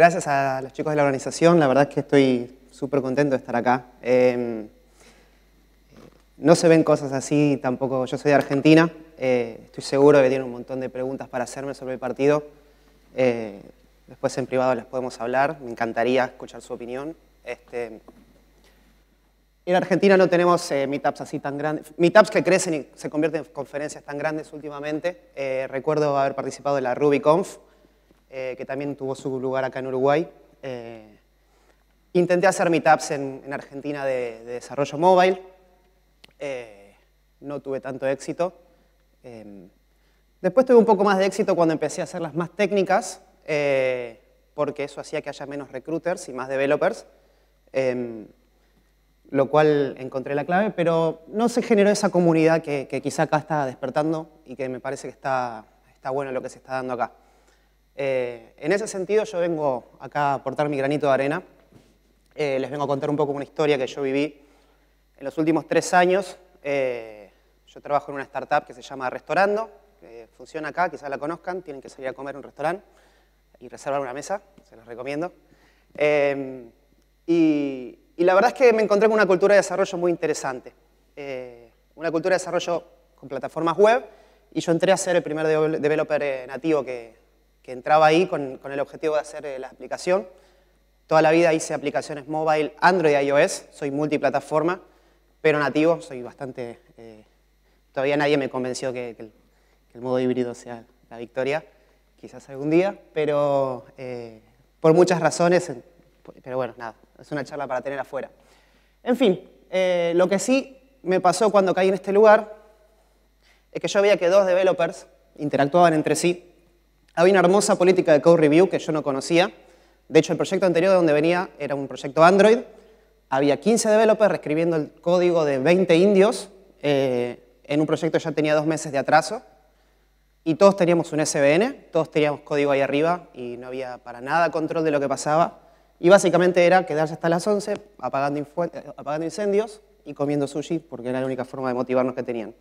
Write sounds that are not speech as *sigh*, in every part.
gracias a los chicos de la organización, la verdad es que estoy súper contento de estar acá. Em, no se ven cosas así tampoco, yo soy de Argentina, eh, estoy seguro que tienen un montón de preguntas para hacerme sobre el partido. Eh, después en privado les podemos hablar, me encantaría escuchar su opinión. Este, en Argentina no tenemos eh, meetups así tan grandes, meetups que crecen y se convierten en conferencias tan grandes últimamente. recuerdo haber participado en la RubyConf, eh, que también tuvo su lugar acá en Uruguay. Eh, intenté hacer meetups en, en Argentina de, desarrollo mobile. Eh, no tuve tanto éxito. después tuve un poco más de éxito cuando empecé a hacer las más técnicas, porque eso hacía que haya menos recruiters y más developers lo cual encontré la clave, pero no se generó esa comunidad que, que, quizá acá está despertando y que me parece que está, está bueno lo que se está dando acá. Eh, en ese sentido yo vengo acá a aportar mi granito de arena. Eh, les vengo a contar un poco una historia que yo viví en los últimos tres años. Eh, yo trabajo en una startup que se llama Restaurando, que funciona acá, quizás la conozcan, tienen que salir a comer a un restaurante y reservar una mesa, se los recomiendo. Y, y, la verdad es que me encontré con una cultura de desarrollo muy interesante. una cultura de desarrollo con plataformas web y yo entré a ser el primer developer nativo que, que entraba ahí con, el objetivo de hacer eh, la aplicación. Toda la vida hice aplicaciones mobile, Android y iOS, soy multiplataforma, pero nativo, soy bastante... Eh, todavía nadie me convenció que, el, modo híbrido sea la victoria, quizás algún día, pero eh, por muchas razones, pero bueno, nada, es una charla para tener afuera. En fin, lo que sí me pasó cuando caí en este lugar es que yo veía que dos developers interactuaban entre sí había una hermosa política de code review que yo no conocía. De hecho, el proyecto anterior de donde venía era un proyecto Android. Había 15 developers escribiendo el código de 20 indios. Eh, en un proyecto ya tenía dos meses de atraso. Y todos teníamos un SBN, todos teníamos código ahí arriba y no había para nada control de lo que pasaba. Y básicamente era quedarse hasta las 11 apagando, eh, apagando incendios y comiendo sushi porque era la única forma de motivarnos que tenían.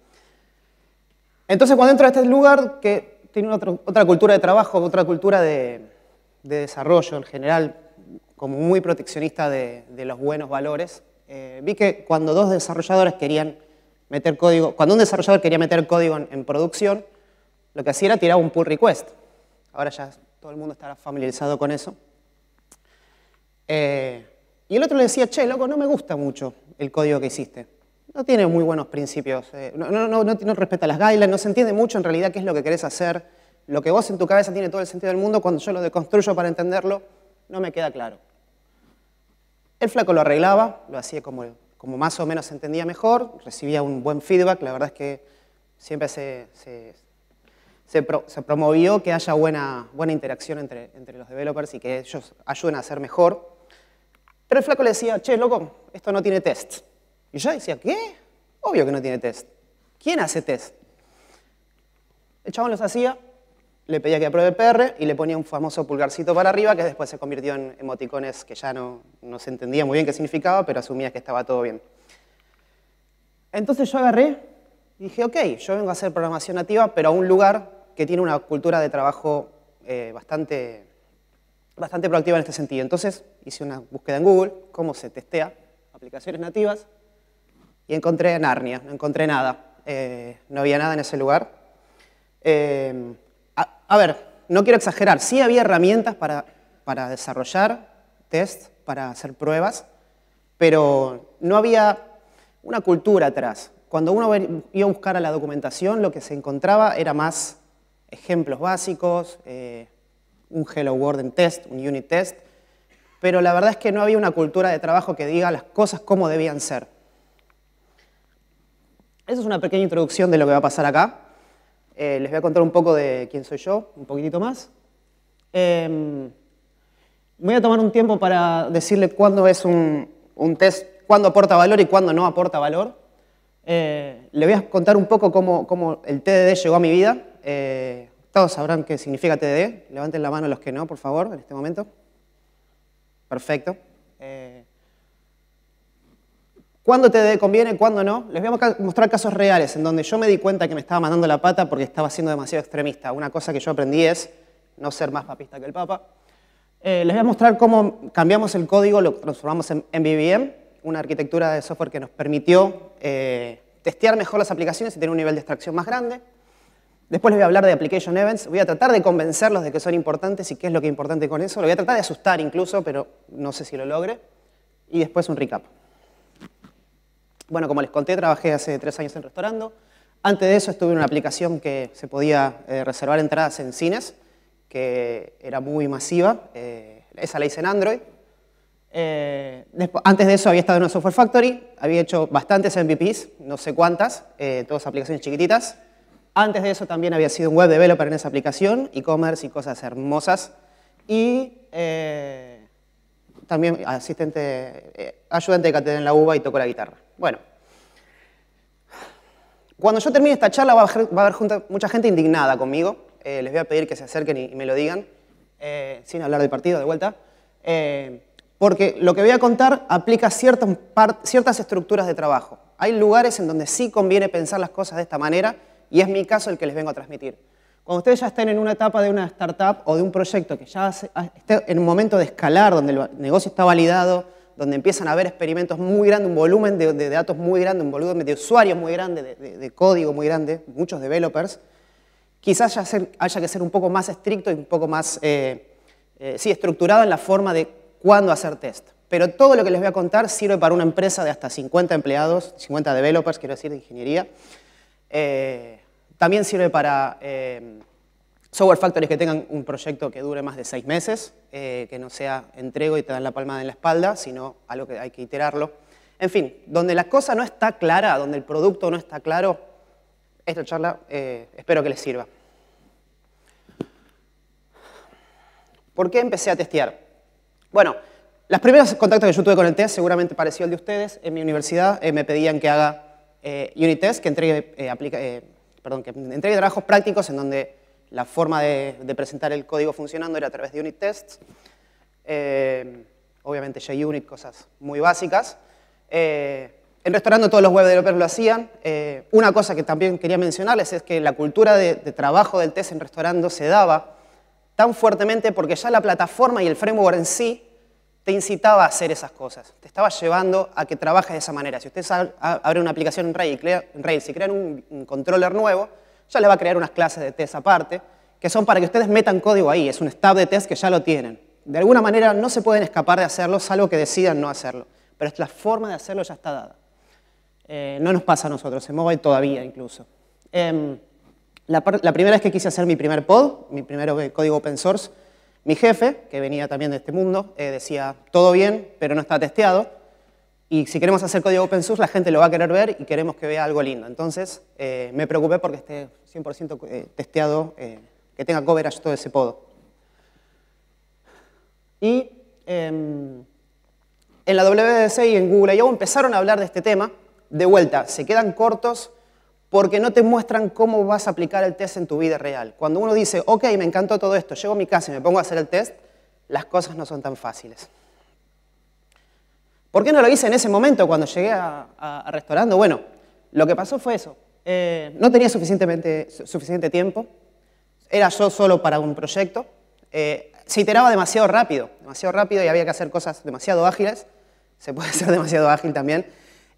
Entonces cuando entro a este lugar que tiene otra cultura de trabajo, otra cultura de, desarrollo en general, como muy proteccionista de, los buenos valores. Eh, vi que cuando dos desarrolladores querían meter código, cuando un desarrollador quería meter código en, producción, lo que hacía era tirar un pull request. Ahora ya todo el mundo estará familiarizado con eso. Eh, y el otro le decía, che, loco, no me gusta mucho el código que hiciste no tiene muy buenos principios, eh, no, respeta las guidelines, no se entiende mucho en realidad qué es lo que querés hacer. Lo que vos en tu cabeza tiene todo el sentido del mundo, cuando yo lo deconstruyo para entenderlo, no me queda claro. El flaco lo arreglaba, lo hacía como, más o menos se entendía mejor, recibía un buen feedback, la verdad es que siempre se, promovió que haya buena, interacción entre, entre los developers y que ellos ayuden a hacer mejor. Pero el flaco le decía, che, loco, esto no tiene test. Y yo decía, ¿qué? Obvio que no tiene test. ¿Quién hace test? El chabón los hacía, le pedía que apruebe PR y le ponía un famoso pulgarcito para arriba que después se convirtió en emoticones que ya no, se entendía muy bien qué significaba, pero asumía que estaba todo bien. Entonces yo agarré y dije, ok, yo vengo a hacer programación nativa, pero a un lugar que tiene una cultura de trabajo eh, bastante, bastante proactiva en este sentido. Entonces hice una búsqueda en Google, cómo se testea aplicaciones nativas, y encontré Narnia, no encontré nada, eh, no había nada en ese lugar. Eh, a, ver, no quiero exagerar, sí había herramientas para, desarrollar test, para hacer pruebas, pero no había una cultura atrás. Cuando uno iba a buscar a la documentación, lo que se encontraba era más ejemplos básicos, eh, un Hello World en test, un unit test, pero la verdad es que no había una cultura de trabajo que diga las cosas como debían ser. Esa es una pequeña introducción de lo que va a pasar acá. Eh, les voy a contar un poco de quién soy yo, un poquitito más. Em, voy a tomar un tiempo para decirle cuándo es un, test, cuándo aporta valor y cuándo no aporta valor. Eh, le voy a contar un poco cómo, el TDD llegó a mi vida. Eh, todos sabrán qué significa TDD. Levanten la mano los que no, por favor, en este momento. Perfecto cuándo te conviene, cuándo no. Les voy a mostrar casos reales en donde yo me di cuenta que me estaba mandando la pata porque estaba siendo demasiado extremista. Una cosa que yo aprendí es no ser más papista que el Papa. Eh, les voy a mostrar cómo cambiamos el código, lo transformamos en, BBM, una arquitectura de software que nos permitió eh, testear mejor las aplicaciones y tener un nivel de extracción más grande. Después les voy a hablar de Application Events. Voy a tratar de convencerlos de que son importantes y qué es lo que es importante con eso. Lo voy a tratar de asustar incluso, pero no sé si lo logre. Y después un recap bueno, como les conté, trabajé hace tres años en Restaurando. Antes de eso estuve en una aplicación que se podía eh, reservar entradas en cines, que era muy masiva. Eh, esa la hice en Android. Eh, después, antes de eso había estado en una Software Factory, había hecho bastantes MVPs, no sé cuántas, todas aplicaciones chiquititas. Antes de eso también había sido un web developer en esa aplicación, e-commerce y cosas hermosas. Y también asistente, ayudante de cátedra en la UBA y tocó la guitarra. Bueno, cuando yo termine esta charla va a haber, mucha gente indignada conmigo. Eh, les voy a pedir que se acerquen y, me lo digan, eh, sin hablar del partido de vuelta. Eh, porque lo que voy a contar aplica ciertas, ciertas estructuras de trabajo. Hay lugares en donde sí conviene pensar las cosas de esta manera y es mi caso el que les vengo a transmitir. Cuando ustedes ya estén en una etapa de una startup o de un proyecto que ya ah, esté en un momento de escalar, donde el negocio está validado, donde empiezan a haber experimentos muy grandes, un volumen de, datos muy grande, un volumen de usuarios muy grande, de, código muy grande, muchos developers, quizás haya, que ser un poco más estricto y un poco más eh, eh, sí, estructurado en la forma de cuándo hacer test. Pero todo lo que les voy a contar sirve para una empresa de hasta 50 empleados, 50 developers, quiero decir, de ingeniería. Eh, también sirve para Software Factories que tengan un proyecto que dure más de seis meses, eh, que no sea entrego y te dan la palma en la espalda, sino algo que hay que iterarlo. En fin, donde la cosa no está clara, donde el producto no está claro, esta charla eh, espero que les sirva. ¿Por qué empecé a testear? Bueno, los primeros contactos que yo tuve con el test seguramente pareció el de ustedes. En mi universidad eh, me pedían que haga unit test, que entregue, que entregue trabajos prácticos en donde la forma de, presentar el código funcionando era a través de unit tests, eh, obviamente JUnit, cosas muy básicas. Eh, en restaurando todos los web developers lo hacían. Eh, una cosa que también quería mencionarles es que la cultura de, trabajo del test en restaurando se daba tan fuertemente porque ya la plataforma y el framework en sí te incitaba a hacer esas cosas, te estaba llevando a que trabajes de esa manera. Si ustedes abren una aplicación en Rails y crean, si crean un controller nuevo, ya le va a crear unas clases de test aparte, que son para que ustedes metan código ahí, es un stab de test que ya lo tienen. De alguna manera no se pueden escapar de hacerlo, salvo que decidan no hacerlo, pero la forma de hacerlo ya está dada. Eh, no nos pasa a nosotros, en mobile todavía incluso. Em, la, primera vez que quise hacer mi primer pod, mi primer código open source, mi jefe, que venía también de este mundo, eh, decía, todo bien, pero no está testeado. Y si queremos hacer código open source, la gente lo va a querer ver y queremos que vea algo lindo. Entonces, eh, me preocupé porque esté 100% eh, testeado, eh, que tenga coverage todo ese podo. Y em, en la WDC y en Google I.O. empezaron a hablar de este tema. De vuelta, se quedan cortos porque no te muestran cómo vas a aplicar el test en tu vida real. Cuando uno dice, ok, me encantó todo esto, llego a mi casa y me pongo a hacer el test, las cosas no son tan fáciles. ¿Por qué no lo hice en ese momento cuando llegué a, restaurando? Bueno, lo que pasó fue eso. Eh, no tenía suficientemente, suficiente tiempo, era yo solo para un proyecto, eh, se iteraba demasiado rápido, demasiado rápido y había que hacer cosas demasiado ágiles, se puede ser *laughs* demasiado ágil también.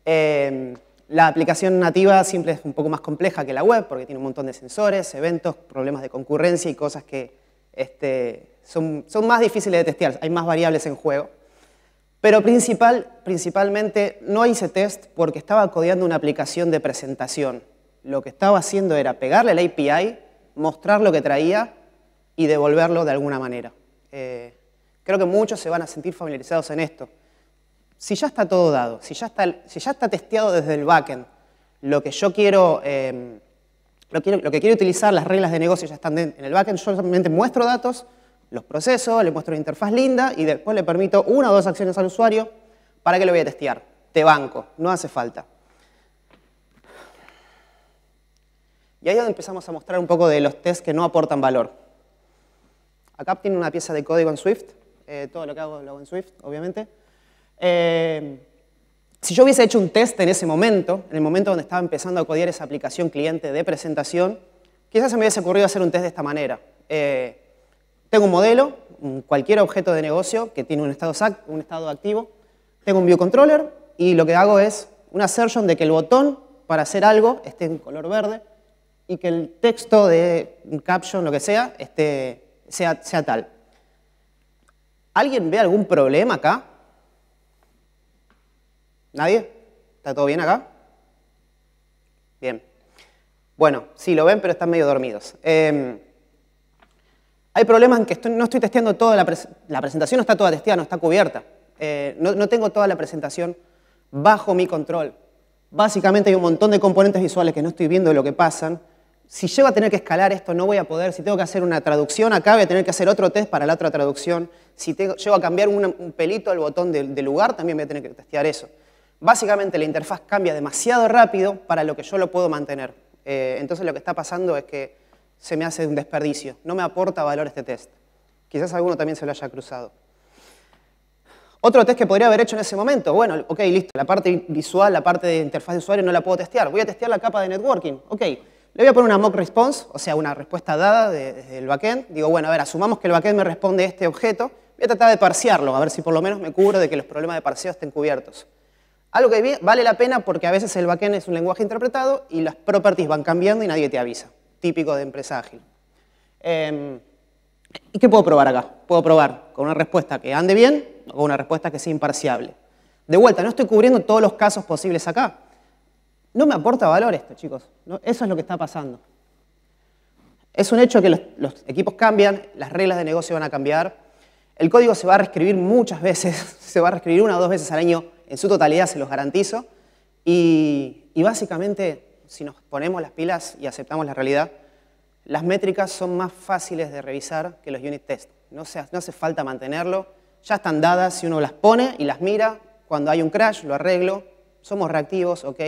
Eh, la aplicación nativa simple es un poco más compleja que la web porque tiene un montón de sensores, eventos, problemas de concurrencia y cosas que este, son más difíciles de testear, hay más variables en juego. Pero principal, principalmente no hice test porque estaba codeando una aplicación de presentación. Lo que estaba haciendo era pegarle la API, mostrar lo que traía y devolverlo de alguna manera. Eh, creo que muchos se van a sentir familiarizados en esto. Si ya está todo dado, si ya está, si testeado desde el backend, lo que yo eh, quiero, lo, que quiero utilizar, las reglas de negocio ya están en el backend, yo simplemente muestro datos, los procesos, le muestro una interfaz linda y después le permito una o dos acciones al usuario para que lo voy a testear. Te banco, no hace falta. Y ahí es donde empezamos a mostrar un poco de los tests que no aportan valor. Acá tiene una pieza de código en Swift. Eh, todo lo que hago lo hago en Swift, obviamente. Eh, si yo hubiese hecho un test en ese momento, en el momento donde estaba empezando a codear esa aplicación cliente de presentación, quizás se me hubiese ocurrido hacer un test de esta manera. Eh, tengo un modelo, cualquier objeto de negocio que tiene un estado, un estado activo. Tengo un controller y lo que hago es una assertion de que el botón para hacer algo esté en color verde y que el texto de un caption, lo que sea, esté, sea, sea tal. ¿Alguien ve algún problema acá? ¿Nadie? ¿Está todo bien acá? Bien. Bueno, sí, lo ven, pero están medio dormidos. Em, hay problemas en que no estoy testeando toda la, la, presentación, no está toda testeada, no está cubierta. Eh, no, tengo toda la presentación bajo mi control. Básicamente hay un montón de componentes visuales que no estoy viendo lo que pasan. Si llego a tener que escalar esto, no voy a poder. Si tengo que hacer una traducción, acá voy a tener que hacer otro test para la otra traducción. Si llego a cambiar un, pelito al botón de, lugar, también voy a tener que testear eso. Básicamente la interfaz cambia demasiado rápido para lo que yo lo puedo mantener. Eh, entonces lo que está pasando es que se me hace un desperdicio, no me aporta valor este test. Quizás alguno también se lo haya cruzado. Otro test que podría haber hecho en ese momento, bueno, ok, listo, la parte visual, la parte de interfaz de usuario no la puedo testear, voy a testear la capa de networking, ok, le voy a poner una mock response, o sea, una respuesta dada del el backend. Digo, bueno, a ver, asumamos que el backend me responde este objeto. Voy a tratar de parsearlo, a ver si por lo menos me cubro de que los problemas de parseo estén cubiertos. Algo que vale la pena porque a veces el backend es un lenguaje interpretado y las properties van cambiando y nadie te avisa típico de empresa ágil. Em, ¿Y qué puedo probar acá? Puedo probar con una respuesta que ande bien o con una respuesta que sea imparciable. De vuelta, no estoy cubriendo todos los casos posibles acá. No me aporta valor esto, chicos. eso es lo que está pasando. Es un hecho que los, equipos cambian, las reglas de negocio van a cambiar, el código se va a reescribir muchas *laughs* veces, se va a reescribir una o dos veces al año, en su totalidad se los garantizo, y básicamente si nos ponemos las pilas y aceptamos la realidad, las métricas son más fáciles de revisar que los unit tests. No, hace falta mantenerlo, ya están dadas, si uno las pone y las mira, cuando hay un crash lo arreglo, somos reactivos, ok,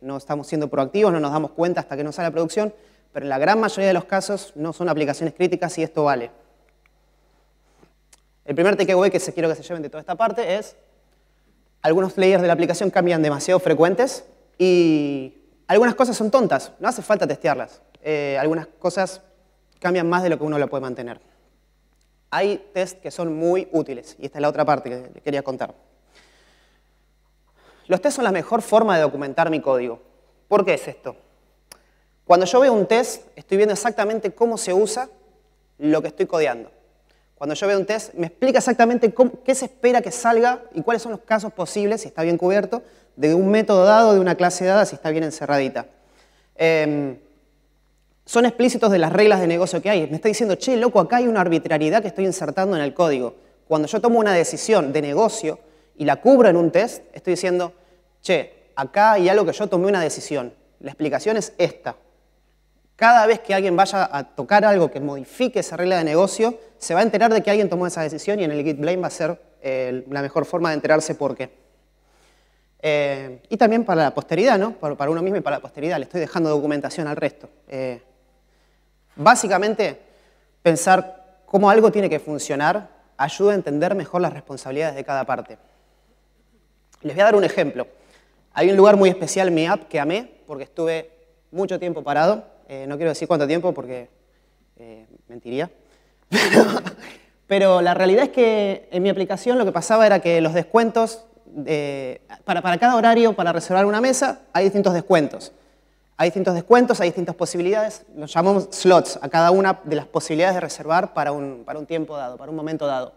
no estamos siendo proactivos, no nos damos cuenta hasta que no sale la producción, pero en la gran mayoría de los casos no son aplicaciones críticas y esto vale. El primer takeaway que se quiero que se lleven de toda esta parte es algunos layers de la aplicación cambian demasiado frecuentes y algunas cosas son tontas, no hace falta testearlas. Eh, algunas cosas cambian más de lo que uno lo puede mantener. Hay test que son muy útiles, y esta es la otra parte que quería contar. Los tests son la mejor forma de documentar mi código. ¿Por qué es esto? Cuando yo veo un test, estoy viendo exactamente cómo se usa lo que estoy codeando. Cuando yo veo un test, me explica exactamente qué se espera que salga y cuáles son los casos posibles, si está bien cubierto, de un método dado, de una clase dada, si está bien encerradita. Em, son explícitos de las reglas de negocio que hay. Me está diciendo, che, loco, acá hay una arbitrariedad que estoy insertando en el código. Cuando yo tomo una decisión de negocio y la cubro en un test, estoy diciendo, che, acá hay algo que yo tomé una decisión. La explicación es esta. Cada vez que alguien vaya a tocar algo que modifique esa regla de negocio, se va a enterar de que alguien tomó esa decisión y en el git blame va a ser eh, la mejor forma de enterarse por qué. Eh, y también para la posteridad, ¿no? Para, uno mismo y para la posteridad. Le estoy dejando documentación al resto. Eh, básicamente, pensar cómo algo tiene que funcionar ayuda a entender mejor las responsabilidades de cada parte. Les voy a dar un ejemplo. Hay un lugar muy especial, mi app, que amé, porque estuve mucho tiempo parado. Eh, no quiero decir cuánto tiempo porque mentiría. *laughs* Pero, pero la realidad es que en mi aplicación lo que pasaba era que los descuentos eh, para, cada horario, para reservar una mesa, hay distintos descuentos. Hay distintos descuentos, hay distintas posibilidades, los llamamos slots, a cada una de las posibilidades de reservar para un, tiempo dado, para un momento dado.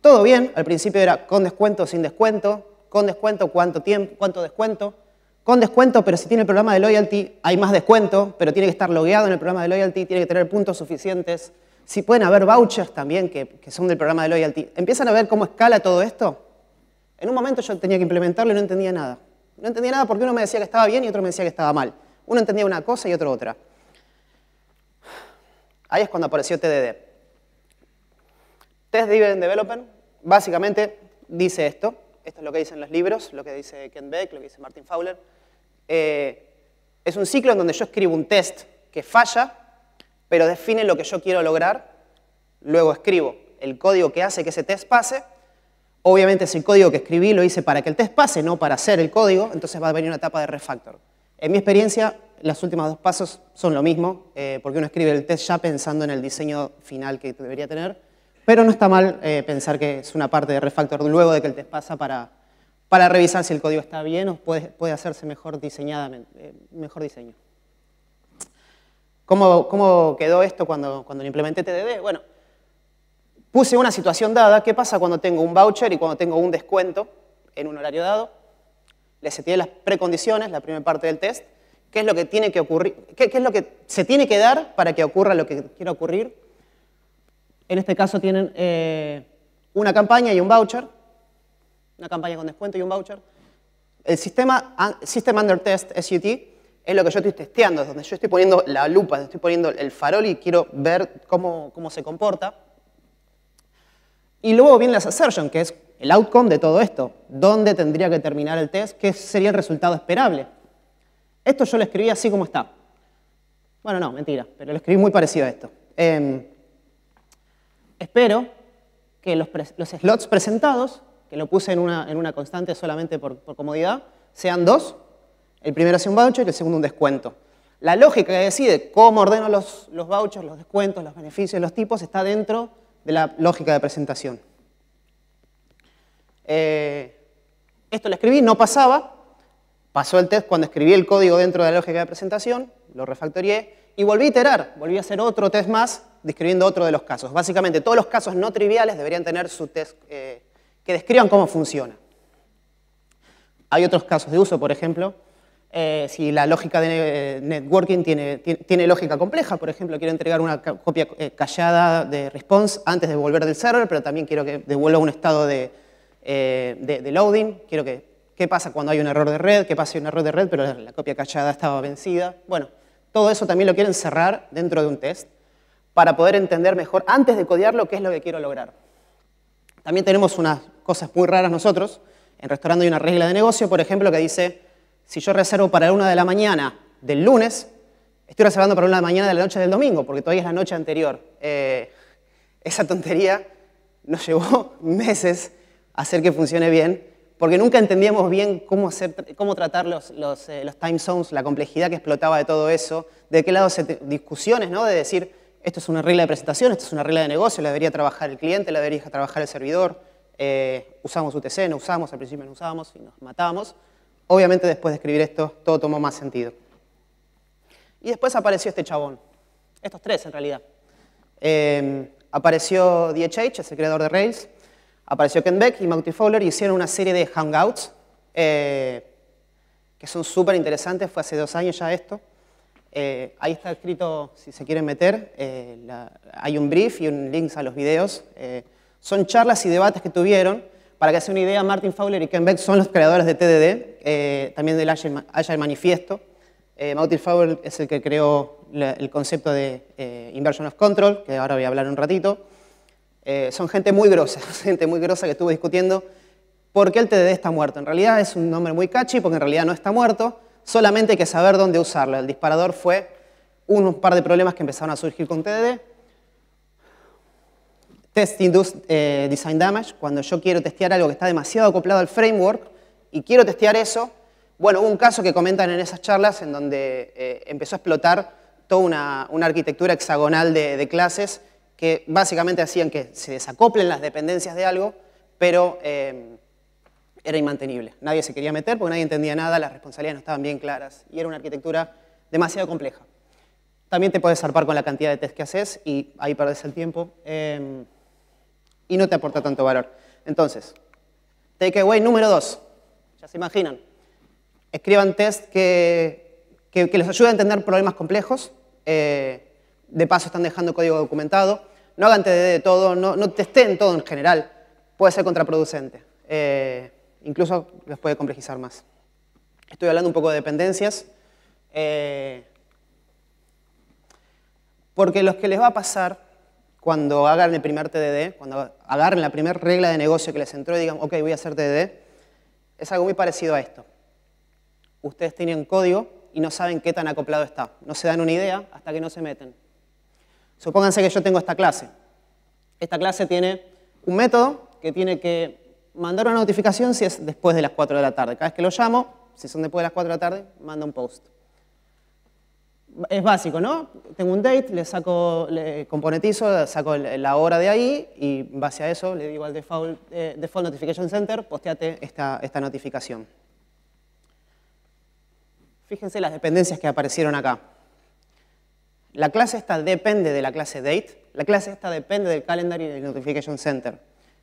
Todo bien, al principio era con descuento, sin descuento, con descuento, cuánto tiempo, cuánto descuento, con descuento, pero si tiene el programa de loyalty hay más descuento, pero tiene que estar logueado en el programa de loyalty, tiene que tener puntos suficientes. Si pueden haber vouchers también que son del programa de loyalty. Empiezan a ver cómo escala todo esto en un momento yo tenía que implementarlo y no entendía nada. No entendía nada porque uno me decía que estaba bien y otro me decía que estaba mal. Uno entendía una cosa y otro otra. Ahí es cuando apareció TDD. Test Driven Development básicamente dice esto. Esto es lo que dicen los libros, lo que dice Ken Beck, lo que dice Martin Fowler. Eh, es un ciclo en donde yo escribo un test que falla, pero define lo que yo quiero lograr. Luego escribo el código que hace que ese test pase Obviamente ese código que escribí lo hice para que el test pase, no para hacer el código, entonces va a venir una etapa de refactor. En mi experiencia, las últimas dos pasos son lo mismo, eh, porque uno escribe el test ya pensando en el diseño final que debería tener, pero no está mal eh, pensar que es una parte de refactor luego de que el test pasa para, para revisar si el código está bien o puede, puede hacerse mejor, diseñadamente, eh, mejor diseño. ¿Cómo, ¿Cómo, quedó esto cuando, cuando lo implementé TDD? Bueno, puse una situación dada, ¿qué pasa cuando tengo un voucher y cuando tengo un descuento en un horario dado? Le seté las precondiciones, la primera parte del test, qué es lo que tiene que ocurrir, qué, es lo que se tiene que dar para que ocurra lo que quiera ocurrir. En este caso tienen eh, una campaña y un voucher, una campaña con descuento y un voucher. El sistema System Under Test SUT es lo que yo estoy testeando, es donde yo estoy poniendo la lupa, estoy poniendo el farol y quiero ver cómo, cómo se comporta. Y luego viene las assertion, que es el outcome de todo esto. ¿Dónde tendría que terminar el test? ¿Qué sería el resultado esperable? Esto yo lo escribí así como está. Bueno, no, mentira, pero lo escribí muy parecido a esto. Em, espero que los, slots presentados, que lo puse en una, constante solamente por, comodidad, sean dos. El primero hace un voucher y el segundo un descuento. La lógica que decide cómo ordeno los, los vouchers, los descuentos, los beneficios, los tipos, está dentro de la lógica de presentación. Eh, esto lo escribí, no pasaba, pasó el test cuando escribí el código dentro de la lógica de presentación, lo refactorié y volví a iterar, volví a hacer otro test más describiendo otro de los casos. Básicamente, todos los casos no triviales deberían tener su test eh, que describan cómo funciona. Hay otros casos de uso, por ejemplo, eh, si la lógica de eh, networking tiene, lógica compleja, por ejemplo, quiero entregar una copia eh, callada de response antes de volver del server, pero también quiero que devuelva un estado de, loading, quiero que, qué pasa cuando hay un error de red, qué pasa si hay un error de red, pero la, copia callada estaba vencida. Bueno, todo eso también lo quiero encerrar dentro de un test para poder entender mejor, antes de codearlo, qué es lo que quiero lograr. También tenemos unas cosas muy raras nosotros. En restaurante hay una regla de negocio, por ejemplo, que dice si yo reservo para la 1 de la mañana del lunes, estoy reservando para la 1 de la mañana de la noche del domingo, porque todavía es la noche anterior. Eh, esa tontería nos llevó *laughs* meses a hacer que funcione bien, porque nunca entendíamos bien cómo, tratar eh, los, time zones, la complejidad que explotaba de todo eso, de qué lado se discusiones, ¿no? De decir, esto es una regla de presentación, esto es una regla de negocio, la debería trabajar el cliente, la debería trabajar el servidor, eh, usamos UTC, no usamos, al principio no usamos, y nos matábamos. Obviamente después de escribir esto, todo tomó más sentido. Y después apareció este chabón, estos tres en realidad. Em, apareció DHH, es el creador de Rails, apareció Ken Beck y Mauti Fowler y hicieron una serie de hangouts eh, que son súper interesantes, fue hace dos años ya esto. Eh, ahí está escrito, si se quieren meter, eh, hay un brief y un link a los videos. son charlas y debates que tuvieron para que se una idea, Martin Fowler y Ken Beck son los creadores de TDD, eh, también del Agile, Manifiesto. Eh, Martin Fowler es el que creó el concepto de eh, Inversion of Control, que ahora voy a hablar un ratito. son gente muy grosa, *laughs* gente muy grosa que estuvo discutiendo por qué el TDD está muerto. En realidad es un nombre muy catchy porque en realidad no está muerto, solamente hay que saber dónde usarlo. El disparador fue un par de problemas que empezaron a surgir con TDD Test Induced eh, Design Damage, cuando yo quiero testear algo que está demasiado acoplado al framework y quiero testear eso, bueno, hubo un caso que comentan en esas charlas en donde eh, empezó a explotar toda una, arquitectura hexagonal de, clases que básicamente hacían que se desacoplen las dependencias de algo, pero eh, era inmantenible. Nadie se quería meter porque nadie entendía nada, las responsabilidades no estaban bien claras y era una arquitectura demasiado compleja. También te puedes zarpar con la cantidad de test que haces y ahí perdés el tiempo. Em, y no te aporta tanto valor. Entonces, takeaway número dos. Ya se imaginan. Escriban test que, les ayude a entender problemas complejos. Eh, de paso están dejando código documentado. No hagan TDD de todo, no, no testeen todo en general. Puede ser contraproducente. Eh, incluso les puede complejizar más. Estoy hablando un poco de dependencias. Eh, porque los que les va a pasar cuando hagan el primer TDD, cuando agarren la primera regla de negocio que les entró y digan, ok, voy a hacer TDD, es algo muy parecido a esto. Ustedes tienen código y no saben qué tan acoplado está. No se dan una idea hasta que no se meten. Supónganse que yo tengo esta clase. Esta clase tiene un método que tiene que mandar una notificación si es después de las 4 de la tarde. Cada vez que lo llamo, si son después de las 4 de la tarde, manda un post es básico, ¿no? Tengo un date, le saco, le componentizo, saco la hora de ahí y en base a eso le digo al eh, default, Notification Center, posteate esta, esta notificación. Fíjense las dependencias que aparecieron acá. La clase esta depende de la clase date, la clase esta depende del calendar y del notification center.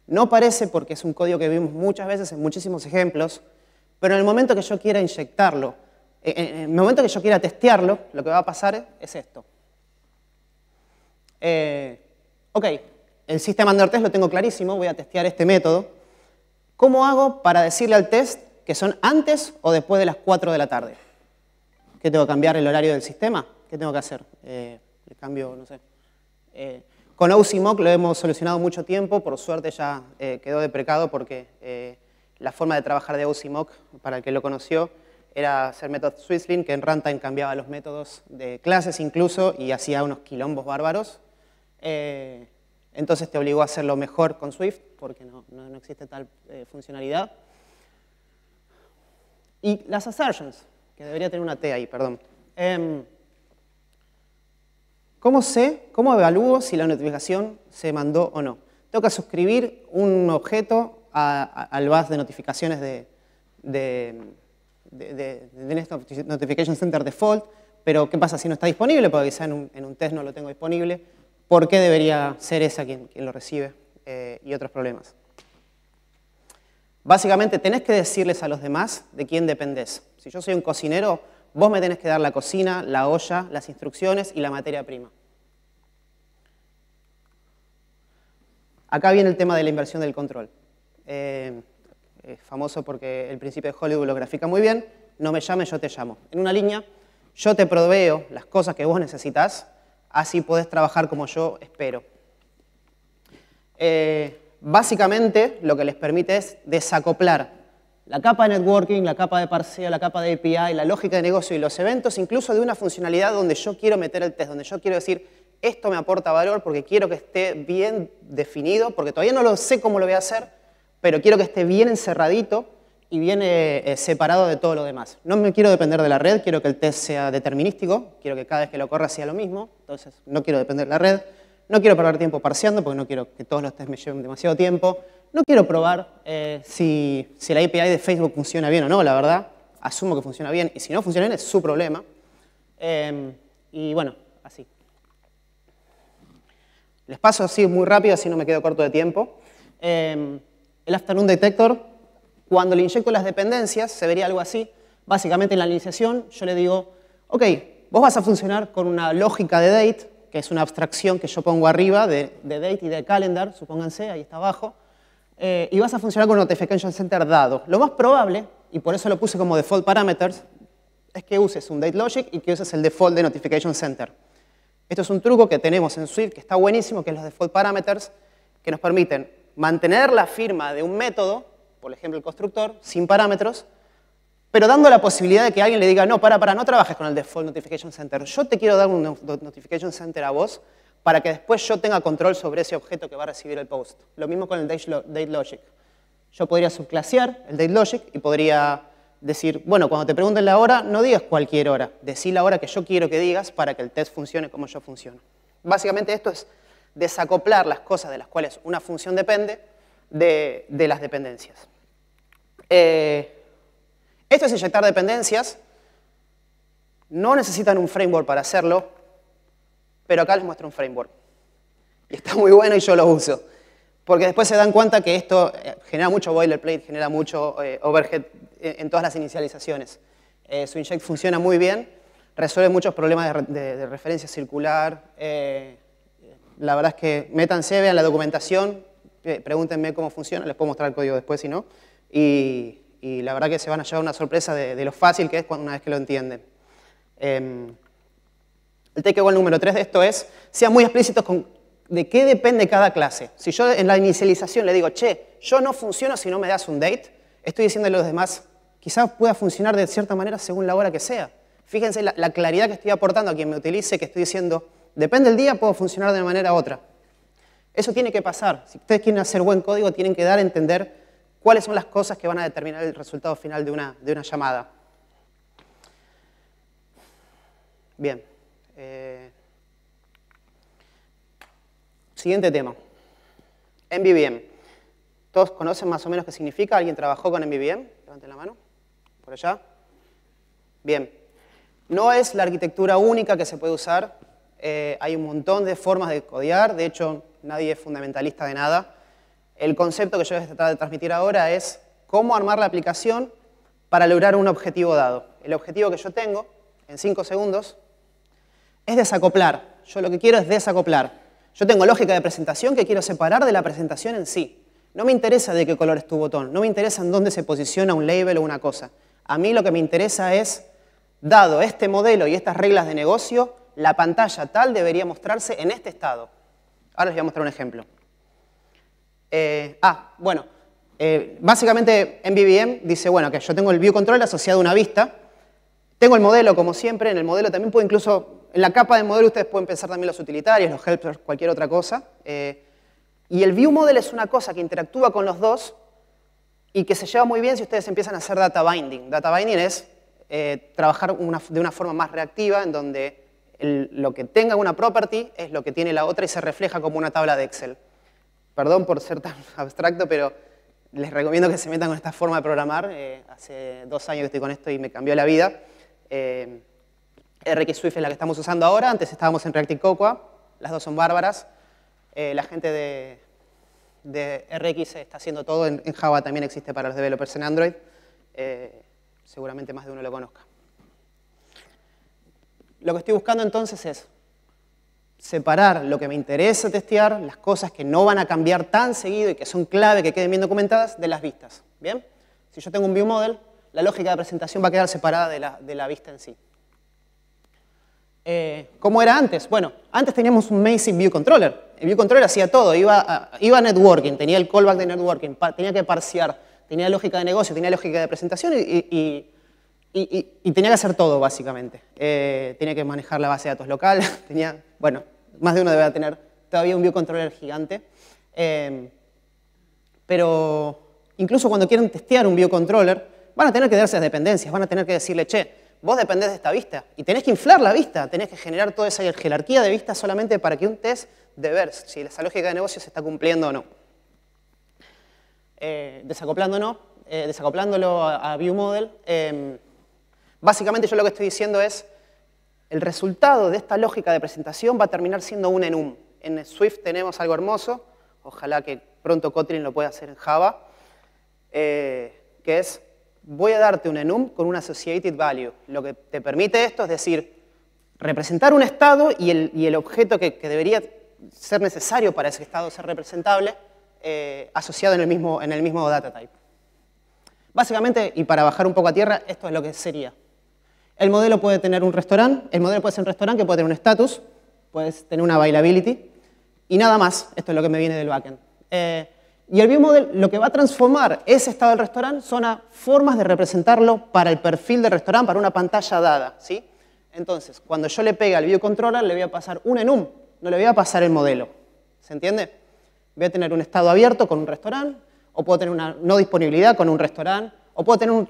No parece porque es un código que vimos muchas veces en muchísimos ejemplos, pero en el momento que yo quiera inyectarlo eh, eh, en el momento que yo quiera testearlo, lo que va a pasar es esto. Eh, ok, el sistema de test lo tengo clarísimo, voy a testear este método. ¿Cómo hago para decirle al test que son antes o después de las 4 de la tarde? ¿Qué tengo que cambiar el horario del sistema? ¿Qué tengo que hacer? Eh, cambio, no sé. con OCMOC lo hemos solucionado mucho tiempo, por suerte ya quedó deprecado porque la forma de trabajar de OCMOC, para el que lo conoció, era hacer métodos SwiftLink, que en runtime cambiaba los métodos de clases incluso y hacía unos quilombos bárbaros. Eh, entonces te obligó a hacerlo mejor con Swift, porque no, existe tal eh, funcionalidad. Y las assertions, que debería tener una T ahí, perdón. Em, ¿Cómo sé, cómo evalúo si la notificación se mandó o no? toca suscribir un objeto al bus de notificaciones de de, de, Notification Center default, pero ¿qué pasa si no está disponible? Porque quizá en un, test no lo tengo disponible. ¿Por qué debería ser esa quien, lo recibe? Eh, y otros problemas. Básicamente, tenés que decirles a los demás de quién dependés. Si yo soy un cocinero, vos me tenés que dar la cocina, la olla, las instrucciones y la materia prima. Acá viene el tema de la inversión del control. Eh, es famoso porque el principio de Hollywood lo grafica muy bien, no me llames, yo te llamo. En una línea, yo te proveo las cosas que vos necesitas, así podés trabajar como yo espero. Eh, básicamente, lo que les permite es desacoplar la capa de networking, la capa de parseo, la capa de API, la lógica de negocio y los eventos, incluso de una funcionalidad donde yo quiero meter el test, donde yo quiero decir, esto me aporta valor porque quiero que esté bien definido, porque todavía no lo sé cómo lo voy a hacer, pero quiero que esté bien encerradito y bien eh, separado de todo lo demás. No me quiero depender de la red, quiero que el test sea determinístico, quiero que cada vez que lo corra sea lo mismo, entonces no quiero depender de la red, no quiero perder tiempo parseando porque no quiero que todos los tests me lleven demasiado tiempo, no quiero probar eh, si, la API de Facebook funciona bien o no, la verdad, asumo que funciona bien, y si no funciona bien es su problema. Em, y bueno, así. Les paso así muy rápido, así no me quedo corto de tiempo. Em, el afternoon detector, cuando le inyecto las dependencias, se vería algo así. Básicamente en la iniciación yo le digo, ok, vos vas a funcionar con una lógica de date, que es una abstracción que yo pongo arriba de, date y de calendar, supónganse, ahí está abajo, eh, y vas a funcionar con notification center dado. Lo más probable, y por eso lo puse como default parameters, es que uses un date logic y que uses el default de notification center. Esto es un truco que tenemos en Swift que está buenísimo, que es los default parameters, que nos permiten mantener la firma de un método, por ejemplo el constructor, sin parámetros, pero dando la posibilidad de que alguien le diga, no, para, para, no trabajes con el Default Notification Center, yo te quiero dar un Notification Center a vos para que después yo tenga control sobre ese objeto que va a recibir el post. Lo mismo con el date logic, Yo podría subclasear el date logic y podría decir, bueno, cuando te pregunten la hora, no digas cualquier hora, decí la hora que yo quiero que digas para que el test funcione como yo funciono. Básicamente esto es desacoplar las cosas de las cuales una función depende de, las dependencias. Eh, esto es inyectar dependencias. No necesitan un framework para hacerlo, pero acá les muestro un framework. Y está muy bueno y yo lo uso. Porque después se dan cuenta que esto eh, genera mucho boilerplate, genera mucho eh, overhead en todas las inicializaciones. su inject funciona muy bien, resuelve muchos problemas de, referencia circular, la verdad es que métanse, vean la documentación, pregúntenme cómo funciona, les puedo mostrar el código después si no. Y, la verdad que se van a llevar una sorpresa de, lo fácil que es una vez que lo entienden. Em, el takeaway número 3 de esto es, sean muy explícitos de qué depende cada clase. Si yo en la inicialización le digo, che, yo no funciono si no me das un date, estoy diciendo a los demás, quizás pueda funcionar de cierta manera según la hora que sea. Fíjense la, la claridad que estoy aportando a quien me utilice, que estoy diciendo, depende del día, puedo funcionar de una manera u otra. Eso tiene que pasar. Si ustedes quieren hacer buen código, tienen que dar a entender cuáles son las cosas que van a determinar el resultado final de una, llamada. Bien. Eh, siguiente tema. MVVM. ¿Todos conocen más o menos qué significa? ¿Alguien trabajó con MVVM? Levanten la mano. Por allá. Bien. No es la arquitectura única que se puede usar eh, hay un montón de formas de codear, de hecho nadie es fundamentalista de nada. El concepto que yo voy a tratar de transmitir ahora es cómo armar la aplicación para lograr un objetivo dado. El objetivo que yo tengo, en cinco segundos, es desacoplar. Yo lo que quiero es desacoplar. Yo tengo lógica de presentación que quiero separar de la presentación en sí. No me interesa de qué color es tu botón, no me interesa en dónde se posiciona un label o una cosa. A mí lo que me interesa es, dado este modelo y estas reglas de negocio, la pantalla tal debería mostrarse en este estado. Ahora les voy a mostrar un ejemplo. Eh, ah, bueno, eh, básicamente MVVM dice, bueno, que yo tengo el view control asociado a una vista, tengo el modelo como siempre, en el modelo también puedo incluso, en la capa de modelo ustedes pueden pensar también los utilitarios, los helpers, cualquier otra cosa. Eh, y el view model es una cosa que interactúa con los dos y que se lleva muy bien si ustedes empiezan a hacer data binding. Data binding es eh, trabajar de una forma más reactiva en donde lo que tenga una property es lo que tiene la otra y se refleja como una tabla de Excel. Perdón por ser tan *laughs* abstracto, pero les recomiendo que se metan con esta forma de programar. Eh, hace dos años que estoy con esto y me cambió la vida. Eh, RxSwift es la que estamos usando ahora, antes estábamos en React y Cocoa, las dos son bárbaras. Eh, la gente de, RX está haciendo todo, en, en, Java también existe para los developers en Android. Eh, seguramente más de uno lo conozca. Lo que estoy buscando entonces es separar lo que me interesa testear, las cosas que no van a cambiar tan seguido y que son clave que queden bien documentadas, de las vistas. ¿Bien? Si yo tengo un view model, la lógica de presentación va a quedar separada de la, vista en sí. Eh, ¿Cómo era antes? Bueno, antes teníamos un Massive View Controller. El View Controller hacía todo, iba a, iba networking, tenía el callback de networking, tenía que parsear, tenía lógica de negocio, tenía lógica de presentación y y, tenía que hacer todo, básicamente. Eh, tenía que manejar la base de datos local, *laughs* tenía, bueno, más de uno debía tener todavía un biocontroller gigante. Em, pero incluso cuando quieren testear un biocontroller, van a tener que darse dependencias, van a tener que decirle, che, vos dependés de esta vista. Y tenés que inflar la vista, tenés que generar toda esa jerarquía de vistas solamente para que un test de ver si esa lógica de negocio se está cumpliendo o no. Eh, desacoplándolo eh, a, View Model, em, Básicamente yo lo que estoy diciendo es, el resultado de esta lógica de presentación va a terminar siendo un enum. En Swift tenemos algo hermoso, ojalá que pronto Kotlin lo pueda hacer en Java, eh, que es, voy a darte un enum con un associated value. Lo que te permite esto es decir, representar un estado y el, objeto que, debería ser necesario para ese estado ser representable eh, asociado en el, mismo, en el mismo data type. Básicamente, y para bajar un poco a tierra, esto es lo que sería. El modelo puede tener un restaurante, el modelo puede ser un restaurante que puede tener un status, puede tener una availability, y nada más, esto es lo que me viene del backend. Eh, y el view model lo que va a transformar ese estado del restaurante son formas de representarlo para el perfil del restaurante, para una pantalla dada. ¿sí? Entonces, cuando yo le pegue al view controller, le voy a pasar un enum, no le voy a pasar el modelo. ¿Se entiende? Voy a tener un estado abierto con un restaurante, o puedo tener una no disponibilidad con un restaurante, o puedo tener un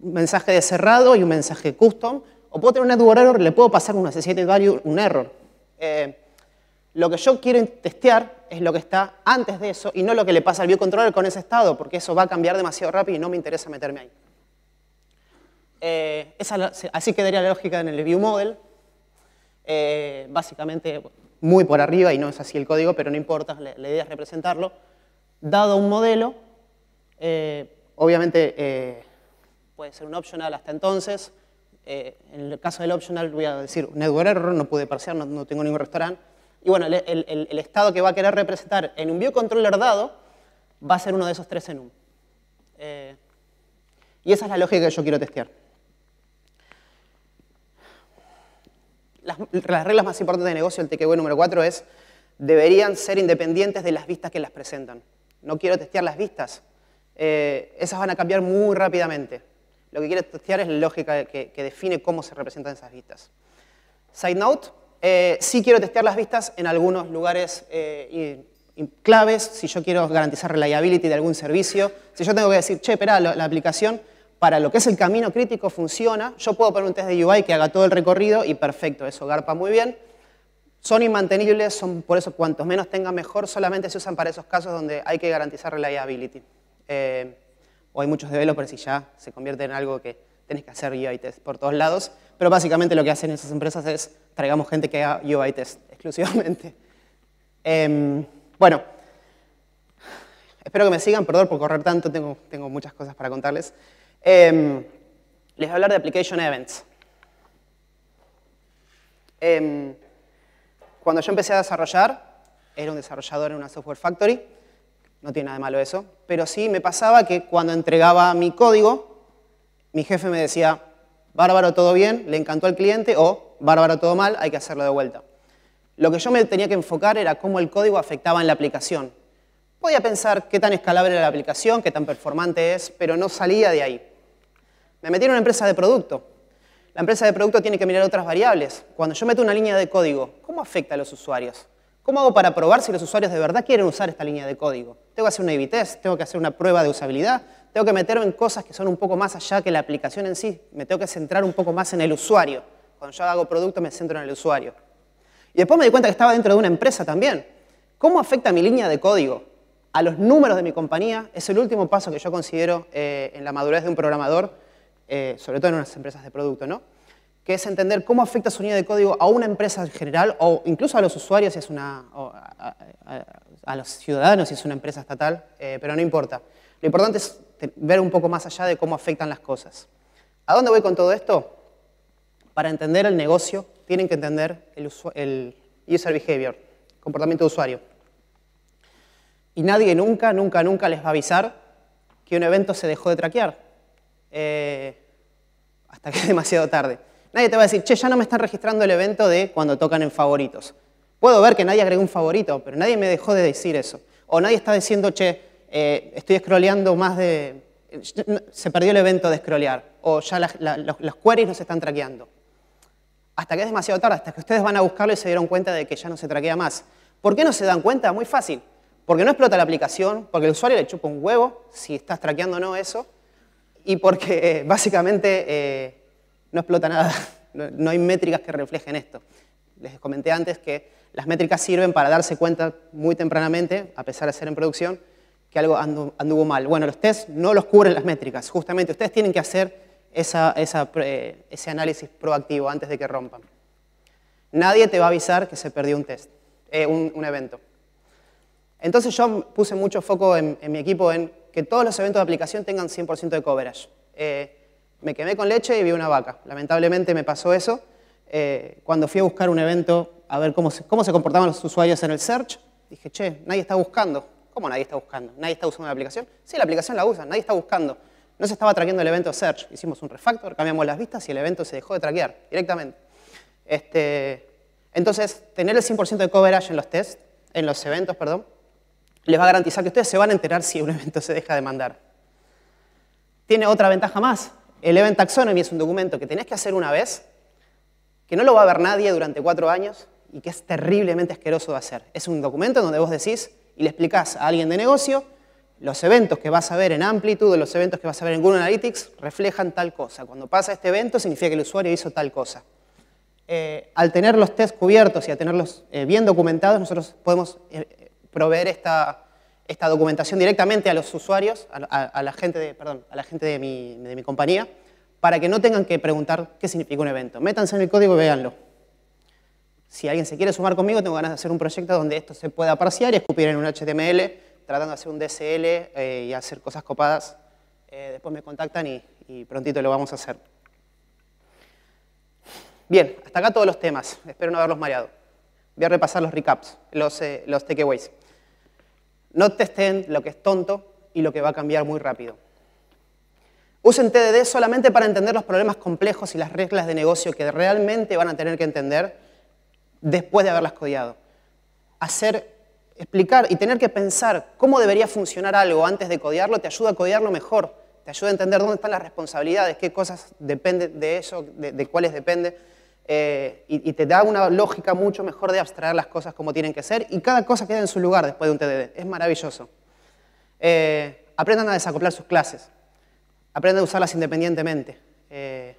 un mensaje de cerrado y un mensaje custom, o puedo tener un network error, le puedo pasar un s7 value, un error. Eh, lo que yo quiero testear es lo que está antes de eso y no lo que le pasa al view controller con ese estado, porque eso va a cambiar demasiado rápido y no me interesa meterme ahí. Eh, así quedaría la lógica en el view model. Eh, básicamente, muy por arriba, y no es así el código, pero no importa, la, idea es representarlo. Dado un modelo, obviamente puede ser un optional hasta entonces. Eh, en el caso del optional voy a decir network error, no pude parsear, no, tengo ningún restaurante. Y bueno, el, estado que va a querer representar en un biocontroller dado va a ser uno de esos tres en un. Eh, y esa es la lógica que yo quiero testear. Las, reglas más importantes de negocio, el TKW número 4, es deberían ser independientes de las vistas que las presentan. No quiero testear las vistas. Eh, esas van a cambiar muy rápidamente lo que quiero testear es la lógica que, define cómo se representan esas vistas. Side note, eh, sí quiero testear las vistas en algunos lugares eh, y, claves, si yo quiero garantizar reliability de algún servicio, si yo tengo que decir, che, espera, la, aplicación para lo que es el camino crítico funciona, yo puedo poner un test de UI que haga todo el recorrido y perfecto, eso garpa muy bien. Son inmantenibles, son por eso cuantos menos tengan mejor, solamente se usan para esos casos donde hay que garantizar reliability o hay muchos developers y ya se convierte en algo que tenés que hacer UI test por todos lados, pero básicamente lo que hacen esas empresas es traigamos gente que haga UI test *laughs* exclusivamente. Em, bueno, espero que me sigan, perdón por correr tanto, tengo, muchas cosas para contarles. Em, les voy a hablar de Application Events. Em, cuando yo empecé a desarrollar, era un desarrollador en una software factory, no tiene nada de malo eso, pero sí me pasaba que cuando entregaba mi código, mi jefe me decía, bárbaro, todo bien, le encantó al cliente, o bárbaro, todo mal, hay que hacerlo de vuelta. Lo que yo me tenía que enfocar era cómo el código afectaba en la aplicación. Podía pensar qué tan escalable era la aplicación, qué tan performante es, pero no salía de ahí. Me metí en una empresa de producto. La empresa de producto tiene que mirar otras variables. Cuando yo meto una línea de código, ¿cómo afecta a los usuarios? ¿Cómo hago para probar si los usuarios de verdad quieren usar esta línea de código? Tengo que hacer una a tengo que hacer una prueba de usabilidad, tengo que meterme en cosas que son un poco más allá que la aplicación en sí, me tengo que centrar un poco más en el usuario. Cuando yo hago producto me centro en el usuario. Y después me di cuenta que estaba dentro de una empresa también. ¿Cómo afecta mi línea de código a los números de mi compañía? Es el último paso que yo considero eh, en la madurez de un programador, eh, sobre todo en unas empresas de producto, ¿no? que es entender cómo afecta su unidad de código a una empresa en general o incluso a los usuarios si es una, a, los ciudadanos si es una empresa estatal, eh, pero no importa. Lo importante es ver un poco más allá de cómo afectan las cosas. ¿A dónde voy con todo esto? Para entender el negocio tienen que entender el, user behavior, comportamiento de usuario. Y nadie nunca, nunca, nunca les va a avisar que un evento se dejó de traquear. Eh, hasta que es demasiado tarde. Nadie te va a decir, che, ya no me están registrando el evento de cuando tocan en favoritos. Puedo ver que nadie agregó un favorito, pero nadie me dejó de decir eso. O nadie está diciendo, che, eh, estoy scrolleando más de... Se perdió el evento de scrollear. O ya la, los, queries no se están traqueando. Hasta que es demasiado tarde, hasta que ustedes van a buscarlo y se dieron cuenta de que ya no se traquea más. ¿Por qué no se dan cuenta? Muy fácil. Porque no explota la aplicación, porque el usuario le chupa un huevo si estás traqueando o no eso, y porque eh, básicamente eh, no explota nada, *laughs* no hay métricas que reflejen esto. Les comenté antes que las métricas sirven para darse cuenta muy tempranamente, a pesar de ser en producción, que algo anduvo mal. Bueno, los tests no los cubren las métricas, justamente ustedes tienen que hacer eh, ese análisis proactivo antes de que rompan. Nadie te va a avisar que se perdió un test, eh, un, evento. Entonces yo puse mucho foco en, mi equipo en que todos los eventos de aplicación tengan 100% de coverage. Eh, me quemé con leche y vi una vaca. Lamentablemente me pasó eso. Eh, cuando fui a buscar un evento a ver cómo se, comportaban los usuarios en el search, dije, che, nadie está buscando. ¿Cómo nadie está buscando? ¿Nadie está usando la aplicación? Sí, la aplicación la usa, nadie está buscando. No se estaba traqueando el evento search. Hicimos un refactor, cambiamos las vistas y el evento se dejó de traquear directamente. Este, entonces, tener el 100% de coverage en los tests, en los eventos, perdón, les va a garantizar que ustedes se van a enterar si un evento se deja de mandar. Tiene otra ventaja más, el Event Taxonomy es un documento que tenés que hacer una vez, que no lo va a ver nadie durante cuatro años y que es terriblemente asqueroso de hacer. Es un documento donde vos decís y le explicás a alguien de negocio los eventos que vas a ver en Amplitude, los eventos que vas a ver en Google Analytics reflejan tal cosa. Cuando pasa este evento significa que el usuario hizo tal cosa. Eh, al tener los tests cubiertos y a tenerlos eh, bien documentados, nosotros podemos eh, proveer esta, esta documentación directamente a los usuarios, a, la gente, de, perdón, a la gente de mi, de mi compañía, para que no tengan que preguntar qué significa un evento. Métanse en el código y véanlo. Si alguien se quiere sumar conmigo, tengo ganas de hacer un proyecto donde esto se pueda parciar y escupir en un HTML, tratando de hacer un DSL eh, y hacer cosas copadas. Eh, después me contactan y, y prontito lo vamos a hacer. Bien, hasta acá todos los temas. Espero no haberlos mareado. Voy a repasar los recaps, los, eh, los takeaways. No testen lo que es tonto y lo que va a cambiar muy rápido. Usen TDD solamente para entender los problemas complejos y las reglas de negocio que realmente van a tener que entender después de haberlas codiado. Hacer, explicar y tener que pensar cómo debería funcionar algo antes de codiarlo te ayuda a codiarlo mejor, te ayuda a entender dónde están las responsabilidades, qué cosas dependen de eso, de, cuáles dependen. Eh, y, te da una lógica mucho mejor de abstraer las cosas como tienen que ser y cada cosa queda en su lugar después de un TDD. Es maravilloso. Eh, aprendan a desacoplar sus clases. Aprendan a usarlas independientemente. Eh,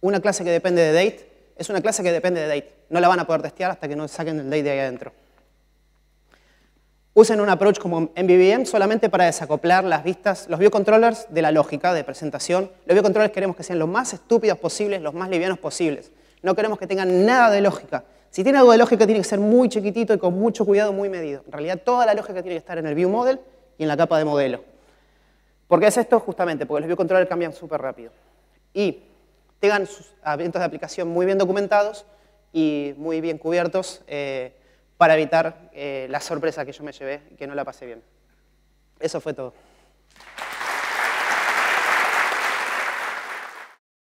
una clase que depende de date es una clase que depende de date. No la van a poder testear hasta que no saquen el date de ahí adentro. Usen un approach como MVVM solamente para desacoplar las vistas, los biocontrollers de la lógica de presentación. Los biocontrollers queremos que sean los más estúpidos posibles, los más livianos posibles. No queremos que tengan nada de lógica. Si tiene algo de lógica, tiene que ser muy chiquitito y con mucho cuidado, muy medido. En realidad, toda la lógica tiene que estar en el view model y en la capa de modelo. Porque es esto? Justamente porque los view Controllers cambian súper rápido. Y tengan sus eventos de aplicación muy bien documentados y muy bien cubiertos eh, para evitar eh, la sorpresa que yo me llevé y que no la pasé bien. Eso fue todo.